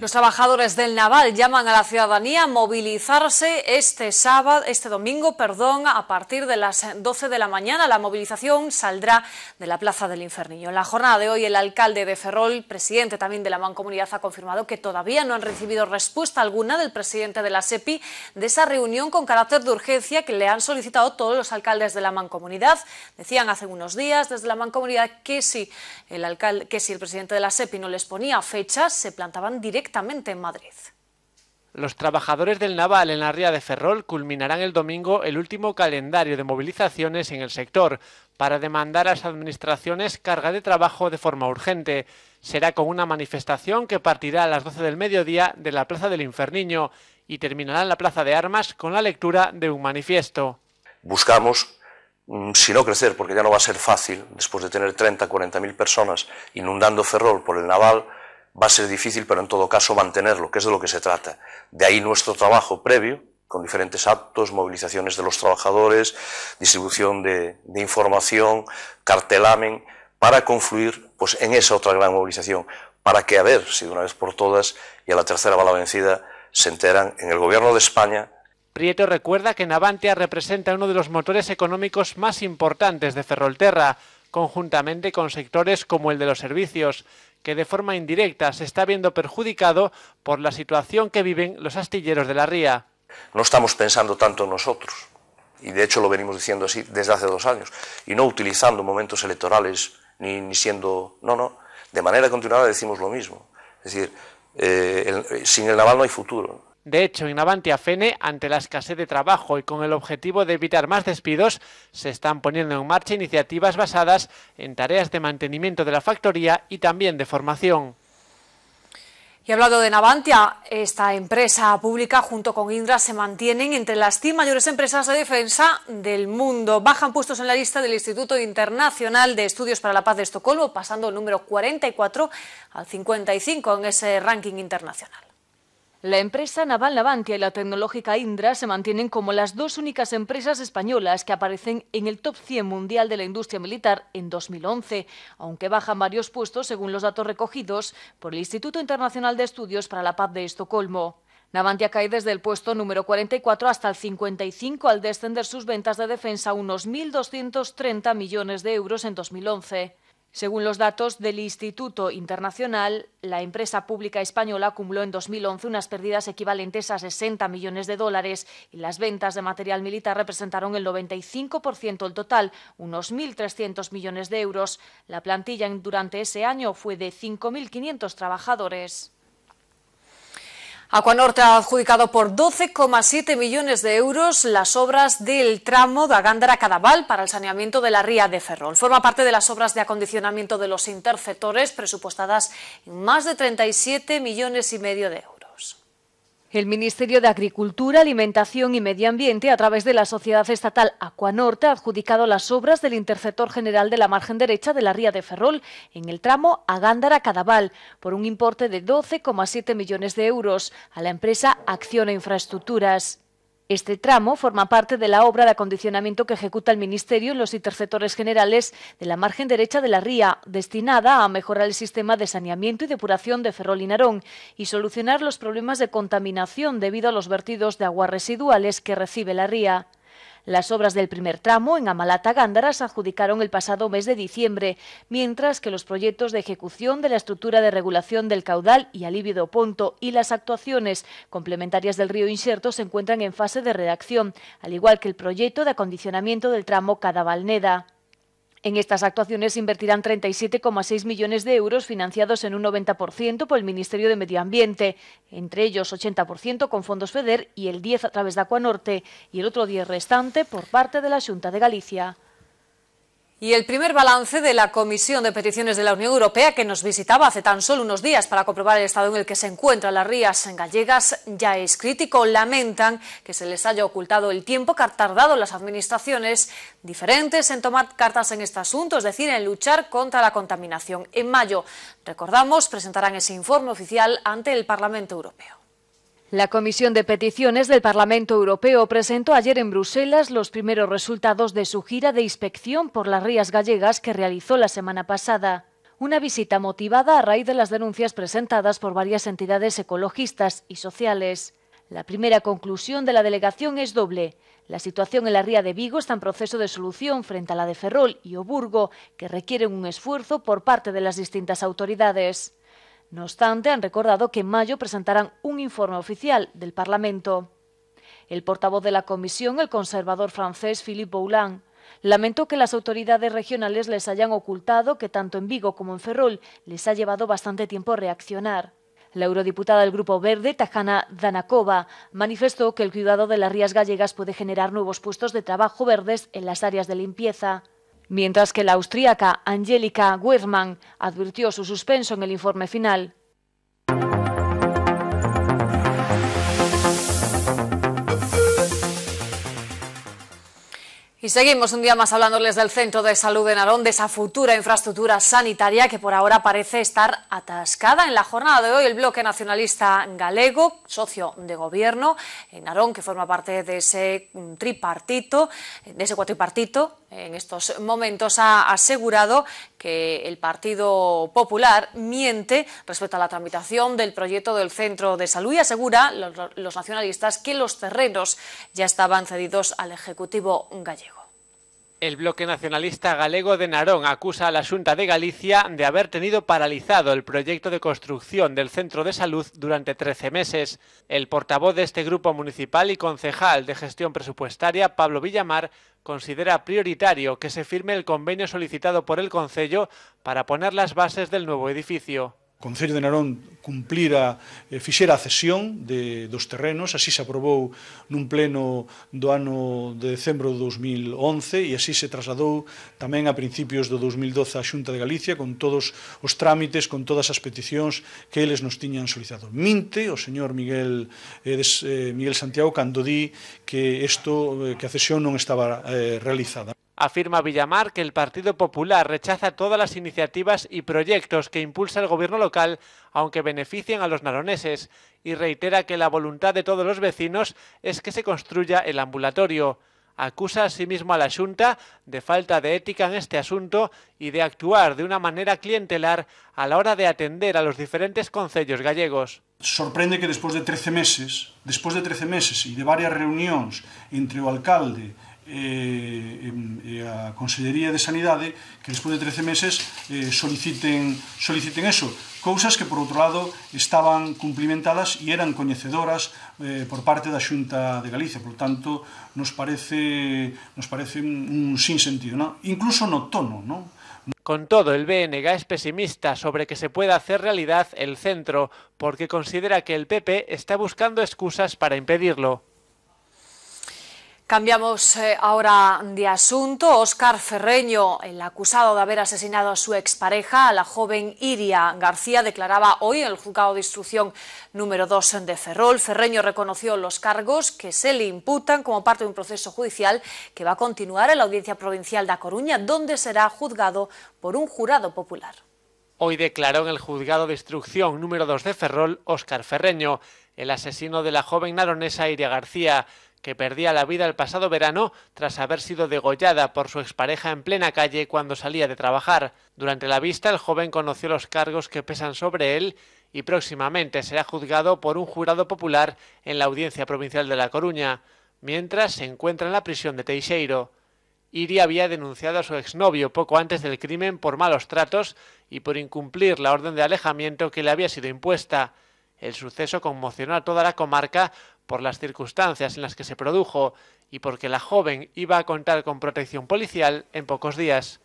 Los trabajadores del Naval llaman a la ciudadanía a movilizarse este sábado, este domingo, perdón, a partir de las 12 de la mañana. La movilización saldrá de la Plaza del Infernillo. En la jornada de hoy, el alcalde de Ferrol, presidente también de la Mancomunidad, ha confirmado que todavía no han recibido respuesta alguna del presidente de la SEPI de esa reunión con carácter de urgencia que le han solicitado todos los alcaldes de la Mancomunidad. Decían hace unos días desde la Mancomunidad que si el, alcalde, que si el presidente de la SEPI no les ponía fechas, se plantaban directamente en Madrid. Los trabajadores del naval en la ría de Ferrol culminarán el domingo el último calendario de movilizaciones en el sector para demandar a las administraciones carga de trabajo de forma urgente. Será con una manifestación que partirá a las 12 del mediodía de la Plaza del Inferniño y terminará en la Plaza de Armas con la lectura de un manifiesto. Buscamos, mm, si no crecer, porque ya no va a ser fácil, después de tener 30, 40 mil personas inundando Ferrol por el naval, va a ser difícil, pero en todo caso mantenerlo, que es de lo que se trata. De ahí nuestro trabajo previo, con diferentes actos, movilizaciones de los trabajadores, distribución de, información, cartelamen, para confluir pues, en esa otra gran movilización, para que, a ver, si de una vez por todas y a la tercera bala vencida, se enteran en el gobierno de España Prieto recuerda que Navantia representa uno de los motores económicos más importantes de Ferrolterra, conjuntamente con sectores como el de los servicios, que de forma indirecta se está viendo perjudicado por la situación que viven los astilleros de la ría. No estamos pensando tanto en nosotros, y de hecho lo venimos diciendo así desde hace dos años, y no utilizando momentos electorales ni, siendo... No, no, de manera continuada decimos lo mismo. Es decir, eh, sin el naval no hay futuro. De hecho, en Navantia Fene, ante la escasez de trabajo y con el objetivo de evitar más despidos, se están poniendo en marcha iniciativas basadas en tareas de mantenimiento de la factoría y también de formación. Y hablando de Navantia, esta empresa pública junto con Indra se mantienen entre las 10 mayores empresas de defensa del mundo. Bajan puestos en la lista del Instituto Internacional de Estudios para la Paz de Estocolmo, pasando el número 44 al 55 en ese ranking internacional. La empresa Naval Navantia y la tecnológica Indra se mantienen como las dos únicas empresas españolas que aparecen en el top 100 mundial de la industria militar en 2011, aunque bajan varios puestos según los datos recogidos por el Instituto Internacional de Estudios para la Paz de Estocolmo. Navantia cae desde el puesto número 44 hasta el 55 al descender sus ventas de defensa a unos 1.230 millones de euros en 2011. Según los datos del Instituto Internacional, la empresa pública española acumuló en 2011 unas pérdidas equivalentes a 60 millones de dólares y las ventas de material militar representaron el 95% del total, unos 1.300 millones de euros. La plantilla durante ese año fue de 5.500 trabajadores. Acuanorte ha adjudicado por 12,7 millones de euros las obras del tramo de Agándara Cadaval para el saneamiento de la ría de Ferrol. Forma parte de las obras de acondicionamiento de los interceptores presupuestadas en más de 37 millones y medio de euros. El Ministerio de Agricultura, Alimentación y Medio Ambiente, a través de la sociedad estatal Acuanorte, ha adjudicado las obras del interceptor general de la margen derecha de la ría de Ferrol en el tramo Agándara-Cadaval por un importe de 12,7 millones de euros a la empresa Acciona Infraestructuras. Este tramo forma parte de la obra de acondicionamiento que ejecuta el Ministerio en los interceptores generales de la margen derecha de la ría, destinada a mejorar el sistema de saneamiento y depuración de Ferrol y Narón y solucionar los problemas de contaminación debido a los vertidos de aguas residuales que recibe la ría. Las obras del primer tramo en Amalata Gándara se adjudicaron el pasado mes de diciembre, mientras que los proyectos de ejecución de la estructura de regulación del caudal y alivio de y las actuaciones complementarias del río Incierto se encuentran en fase de redacción, al igual que el proyecto de acondicionamiento del tramo Cadavalneda. En estas actuaciones se invertirán 37,6 millones de euros financiados en un 90% por el Ministerio de Medio Ambiente, entre ellos 80% con fondos FEDER y el 10% a través de Acuanorte y el otro 10% restante por parte de la Junta de Galicia. Y el primer balance de la Comisión de Peticiones de la Unión Europea, que nos visitaba hace tan solo unos días para comprobar el estado en el que se encuentran las rías gallegas, ya es crítico. Lamentan que se les haya ocultado el tiempo que han tardado las administraciones diferentes en tomar cartas en este asunto, es decir, en luchar contra la contaminación. En mayo, recordamos, presentarán ese informe oficial ante el Parlamento Europeo. La Comisión de Peticiones del Parlamento Europeo presentó ayer en Bruselas los primeros resultados de su gira de inspección por las rías gallegas que realizó la semana pasada. Una visita motivada a raíz de las denuncias presentadas por varias entidades ecologistas y sociales. La primera conclusión de la delegación es doble. La situación en la ría de Vigo está en proceso de solución frente a la de Ferrol y Oburgo, que requieren un esfuerzo por parte de las distintas autoridades. No obstante, han recordado que en mayo presentarán un informe oficial del Parlamento. El portavoz de la comisión, el conservador francés Philippe Boulan, lamentó que las autoridades regionales les hayan ocultado que tanto en Vigo como en Ferrol les ha llevado bastante tiempo reaccionar. La eurodiputada del Grupo Verde, Tajana Danakova, manifestó que el cuidado de las rías gallegas puede generar nuevos puestos de trabajo verdes en las áreas de limpieza mientras que la austríaca Angélica Wehrmann advirtió su suspenso en el informe final. Y seguimos un día más hablándoles del Centro de Salud de Narón, de esa futura infraestructura sanitaria que por ahora parece estar atascada. En la jornada de hoy, el Bloque Nacionalista Galego, socio de gobierno en Narón, que forma parte de ese tripartito, de ese cuatripartito, en estos momentos ha asegurado que el Partido Popular miente respecto a la tramitación del proyecto del Centro de Salud y asegura los nacionalistas que los terrenos ya estaban cedidos al Ejecutivo gallego. El bloque nacionalista galego de Narón acusa a la Junta de Galicia de haber tenido paralizado el proyecto de construcción del centro de salud durante 13 meses. El portavoz de este grupo municipal y concejal de gestión presupuestaria, Pablo Villamar, considera prioritario que se firme el convenio solicitado por el Concello para poner las bases del nuevo edificio. Concello de Narón cumplira, eh, fixera a cesión de, dos terrenos, así se aprobou nun pleno do ano de decembro de 2011 e así se trasladou tamén a principios do 2012 a Xunta de Galicia con todos os trámites, con todas as peticións que eles nos tiñan solicitado. Minte o señor Miguel, eh, des, eh, Miguel Santiago cando di que isto, eh, que a cesión non estaba eh, realizada. Afirma Villamar que el Partido Popular rechaza todas las iniciativas y proyectos que impulsa el gobierno local, aunque beneficien a los naroneses, y reitera que la voluntad de todos los vecinos es que se construya el ambulatorio. Acusa a sí mismo a la Junta de falta de ética en este asunto y de actuar de una manera clientelar a la hora de atender a los diferentes concellos gallegos. Sorprende que después de 13 meses, después de 13 meses y de varias reuniones entre el alcalde eh, e a Consellería de Sanidade que despois de 13 meses eh, soliciten, soliciten eso. Cousas que, por outro lado, estaban cumplimentadas e eran coñecedoras eh, por parte da Xunta de Galicia. Por tanto, nos parece, nos parece un, un sinsentido. ¿no? Incluso no tono, non? Con todo, el BNG es pesimista sobre que se pueda hacer realidad el centro, porque considera que el PP está buscando excusas para impedirlo. Cambiamos eh, ahora de asunto. Óscar Ferreño, el acusado de haber asesinado a su expareja, a la joven Iria García, declaraba hoy en el juzgado de instrucción número 2 de Ferrol. Ferreño reconoció los cargos que se le imputan como parte de un proceso judicial que va a continuar en la Audiencia Provincial de A Coruña, donde será juzgado por un jurado popular. Hoy declaró en el juzgado de instrucción número 2 de Ferrol Óscar Ferreño, el asesino de la joven naronesa Iria García que perdía la vida el pasado verano tras haber sido degollada por su expareja en plena calle cuando salía de trabajar. Durante la vista el joven conoció los cargos que pesan sobre él y próximamente será juzgado por un jurado popular en la Audiencia Provincial de La Coruña, mientras se encuentra en la prisión de Teixeiro. Iri había denunciado a su exnovio poco antes del crimen por malos tratos y por incumplir la orden de alejamiento que le había sido impuesta. El suceso conmocionó a toda la comarca por las circunstancias en las que se produjo y porque la joven iba a contar con protección policial en pocos días.